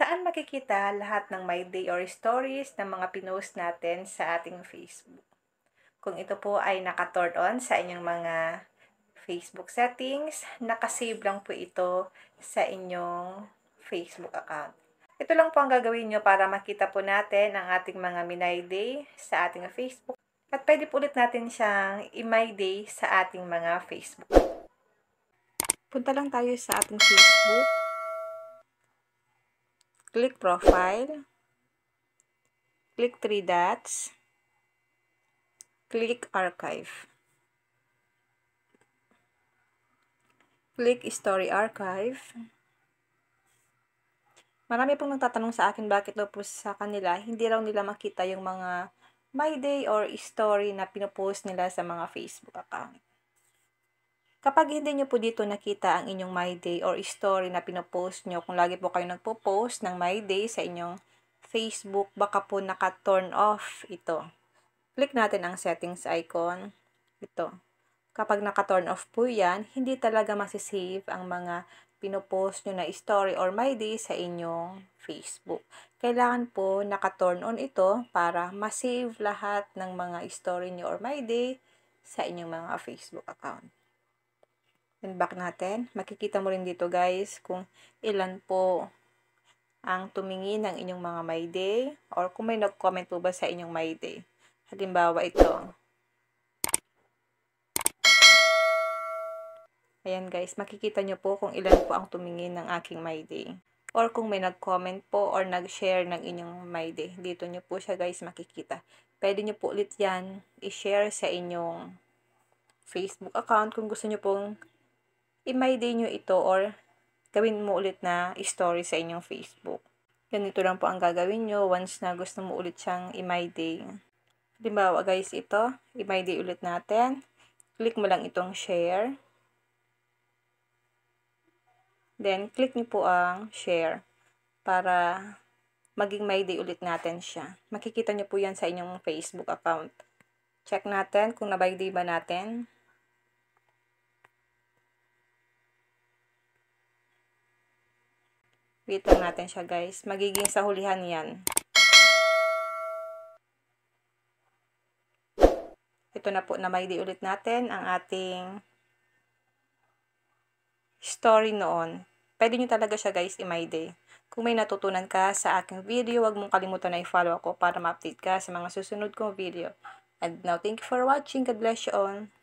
saan makikita lahat ng my day or stories ng mga pinost natin sa ating Facebook. Kung ito po ay naka-turn on sa inyong mga Facebook settings, nakasave lang po ito sa inyong Facebook account. Ito lang po ang gagawin nyo para makita po natin ang ating mga Minay Day sa ating Facebook. At pwede po ulit natin siyang i-My Day sa ating mga Facebook. Punta lang tayo sa ating Facebook. Click profile. Click three dots. Click archive. Click story archive. Marami pong nagtatanong sa akin bakit daw po sa kanila hindi raw nila makita yung mga my day or story na pinopost nila sa mga Facebook account. Kapag hindi nyo po dito nakita ang inyong My Day or story na pinopost nyo, kung lagi po kayo nagpo-post ng My Day sa inyong Facebook, baka po naka-turn off ito. Click natin ang settings icon. Ito. Kapag naka-turn off po yan, hindi talaga masisave ang mga pinopost nyo na story or My Day sa inyong Facebook. Kailangan po naka-turn on ito para masave lahat ng mga story nyo or My Day sa inyong mga Facebook account natin, back natin, makikita mo rin dito guys kung ilan po ang tumingin ng inyong mga my day or kung may nag-comment po ba sa inyong my day. Halimbawa ito. Ayan guys, makikita nyo po kung ilan po ang tumingin ng aking my day. Or kung may nag-comment po or nag-share ng inyong my day. Dito nyo po siya guys makikita. Pwede nyo po ulit yan i-share sa inyong Facebook account kung gusto nyo pong i-mayday nyo ito or gawin mo ulit na story sa inyong Facebook. Ganito lang po ang gagawin nyo once na gusto mo ulit siyang i-mayday. Halimbawa guys, ito, i-mayday ulit natin. Click mo lang itong share. Then, click nyo po ang share para maging mayday ulit natin siya. Makikita nyo po yan sa inyong Facebook account. Check natin kung na ba natin. Dito natin siya guys. Magiging sa hulihan yan. Ito na po na may di ulit natin ang ating story noon. Pwede nyo talaga siya guys i-myday. Kung may natutunan ka sa aking video, huwag mong kalimutan na i-follow ako para ma-update ka sa mga susunod kong video. And now, thank you for watching. God bless you all.